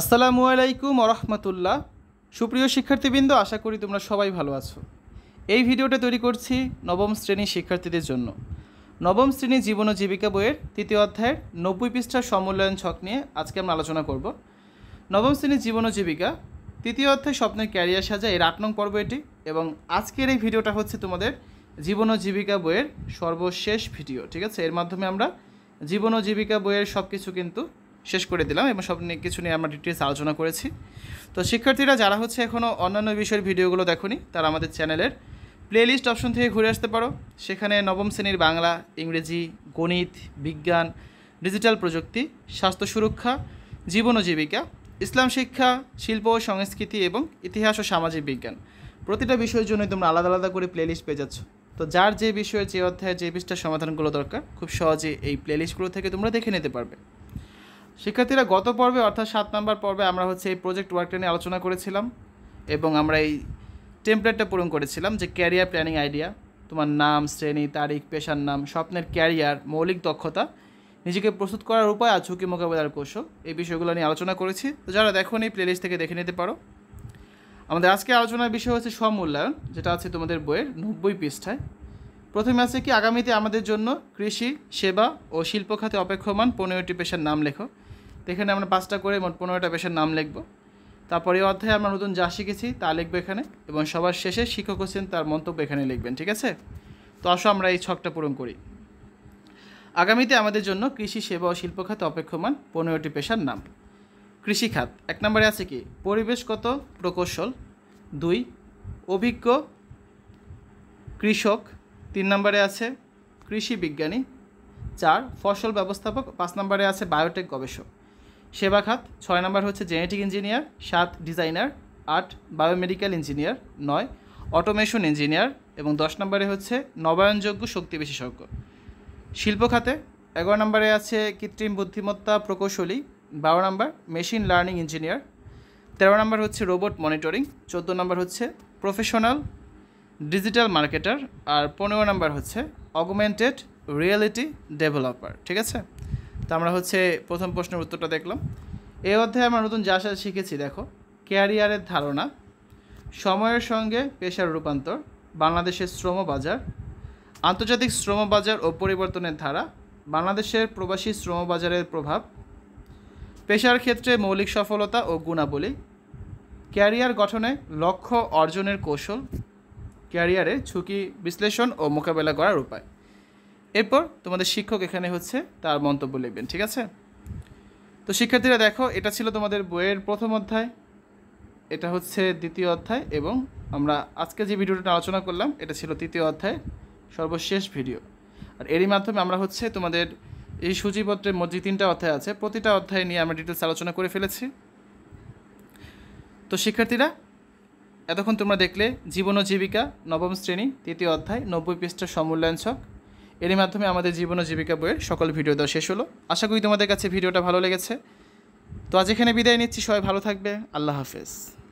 আসসালামু আলাইকুম রহমতুল্লাহ সুপ্রিয় শিক্ষার্থীবৃন্দ আশা করি তোমরা সবাই ভালো আছো এই ভিডিওটা তৈরি করছি নবম শ্রেণীর শিক্ষার্থীদের জন্য নবম শ্রেণী জীবন ও জীবিকা বইয়ের তৃতীয় অধ্যায়ের নব্বই পৃষ্ঠার সমূল্যায়ন ছক নিয়ে আজকে আমরা আলোচনা করব নবম শ্রেণীর জীবন ও জীবিকা তৃতীয় অধ্যায় স্বপ্নের ক্যারিয়ার সাজা এর আট নং পর্ব এটি এবং আজকের এই ভিডিওটা হচ্ছে তোমাদের জীবন ও জীবিকা বইয়ের সর্বশেষ ভিডিও ঠিক আছে এর মাধ্যমে আমরা জীবন ও জীবিকা বইয়ের সব কিছু কিন্তু শেষ করে দিলাম এবং সব নিয়ে কিছু নিয়ে আমরা ডিটেলস আলোচনা করেছি তো শিক্ষার্থীরা যারা হচ্ছে এখনও অন্যান্য বিষয়ের ভিডিওগুলো দেখনি তারা আমাদের চ্যানেলের প্লেলিস্ট অপশন থেকে ঘুরে আসতে পারো সেখানে নবম শ্রেণীর বাংলা ইংরেজি গণিত বিজ্ঞান ডিজিটাল প্রযুক্তি স্বাস্থ্য সুরক্ষা জীবন ও জীবিকা ইসলাম শিক্ষা শিল্প ও সংস্কৃতি এবং ইতিহাস ও সামাজিক বিজ্ঞান প্রতিটা বিষয়ের জন্যই তোমরা আলাদা আলাদা করে প্লেলিস্ট পেয়ে যাচ্ছ তো যার যে বিষয়ে যে অধ্যায়ে যে বিষয়টা সমাধানগুলো দরকার খুব সহজে এই প্লেলিস্টগুলো থেকে তোমরা দেখে নিতে পারবে শিক্ষার্থীরা গত পর্বে অর্থাৎ সাত নম্বর পর্বে আমরা হচ্ছে এই প্রজেক্ট ওয়ার্কটা নিয়ে আলোচনা করেছিলাম এবং আমরা এই টেমপ্লেটটা পূরণ করেছিলাম যে ক্যারিয়ার প্ল্যানিং আইডিয়া তোমার নাম শ্রেণী তারিখ পেশার নাম স্বপ্নের ক্যারিয়ার মৌলিক দক্ষতা নিজেকে প্রস্তুত করার উপায় আর ঝুঁকি মোকাবেলার কৌশল এই বিষয়গুলো নিয়ে আলোচনা করেছি তো যারা দেখো এই প্লেলিস্ট থেকে দেখে নিতে পারো আমাদের আজকে আলোচনার বিষয় হচ্ছে স্বমূল্যায়ন যেটা আছে তোমাদের বইয়ের নব্বই পৃষ্ঠায় প্রথমে আছে কি আগামীতে আমাদের জন্য কৃষি সেবা ও শিল্প খাতে অপেক্ষমান পনেরোটি পেশার নাম লেখো এখানে আমরা পাঁচটা করে মোট পনেরোটা পেশার নাম লিখবো তারপরে এই অধ্যায়ে আমরা নতুন যা শিখেছি তা লিখবো এখানে এবং সবার শেষে শিক্ষক হোসেন তার মন্তব্য এখানে লিখবেন ঠিক আছে তো আসো আমরা এই ছকটা পূরণ করি আগামীতে আমাদের জন্য কৃষি সেবা ও শিল্প খাতে অপেক্ষমান পনেরোটি পেশার নাম কৃষিখাত এক নম্বরে আছে কি পরিবেশগত প্রকৌশল দুই অভিজ্ঞ কৃষক তিন নম্বরে আছে কৃষি বিজ্ঞানী চার ফসল ব্যবস্থাপক পাঁচ নম্বরে আছে বায়োটেক গবেষক সেবা খাত ছয় নম্বর হচ্ছে জেনেটিক ইঞ্জিনিয়ার সাত ডিজাইনার আট বায়োমেডিক্যাল ইঞ্জিনিয়ার নয় অটোমেশন ইঞ্জিনিয়ার এবং দশ নম্বরে হচ্ছে নবায়নযোগ্য শক্তি বিশেষজ্ঞ শিল্প খাতে এগারো নম্বরে আছে কৃত্রিম বুদ্ধিমত্তা প্রকৌশলী বারো নম্বর মেশিন লার্নিং ইঞ্জিনিয়ার তেরো নম্বর হচ্ছে রোবট মনিটরিং চোদ্দো নম্বর হচ্ছে প্রফেশনাল ডিজিটাল মার্কেটার আর পনেরো নাম্বার হচ্ছে অগমেন্টেড রিয়েলিটি ডেভেলপার ঠিক আছে তো আমরা হচ্ছে প্রথম প্রশ্নের উত্তরটা দেখলাম এই অধ্যায়ে আমরা নতুন যা শিখেছি দেখো ক্যারিয়ারের ধারণা সময়ের সঙ্গে পেশার রূপান্তর বাংলাদেশের শ্রম বাজার আন্তর্জাতিক শ্রম বাজার ও পরিবর্তনের ধারা বাংলাদেশের প্রবাসী শ্রম বাজারের প্রভাব পেশার ক্ষেত্রে মৌলিক সফলতা ও গুণাবলী ক্যারিয়ার গঠনে লক্ষ্য অর্জনের কৌশল ক্যারিয়ারে ঝুঁকি বিশ্লেষণ ও মোকাবেলা করার উপায় এরপর তোমাদের শিক্ষক এখানে হচ্ছে তার মন্তব্য লিখবেন ঠিক আছে তো শিক্ষার্থীরা দেখো এটা ছিল তোমাদের বইয়ের প্রথম অধ্যায় এটা হচ্ছে দ্বিতীয় অধ্যায় এবং আমরা আজকে যে ভিডিওটা আলোচনা করলাম এটা ছিল তৃতীয় অধ্যায় সর্বশেষ ভিডিও আর এরই মাধ্যমে আমরা হচ্ছে তোমাদের এই সূচিপত্রে মোট যে তিনটা অধ্যায় আছে প্রতিটা অধ্যায় নিয়ে আমরা ডিটেলস আলোচনা করে ফেলেছি তো শিক্ষার্থীরা এতক্ষণ তোমরা দেখলে জীবন ও জীবিকা নবম শ্রেণী তৃতীয় অধ্যায় নব্বই পৃষ্ঠা সমূল্যায়ন ছক এরই মাধ্যমে আমাদের জীবন ও জীবিকা বইয়ের সকল ভিডিও দেওয়া শেষ হলো আশা করি তোমাদের কাছে ভিডিওটা ভালো লেগেছে তো আজ এখানে বিদায় নিচ্ছি সবাই ভালো থাকবে আল্লাহ হাফেজ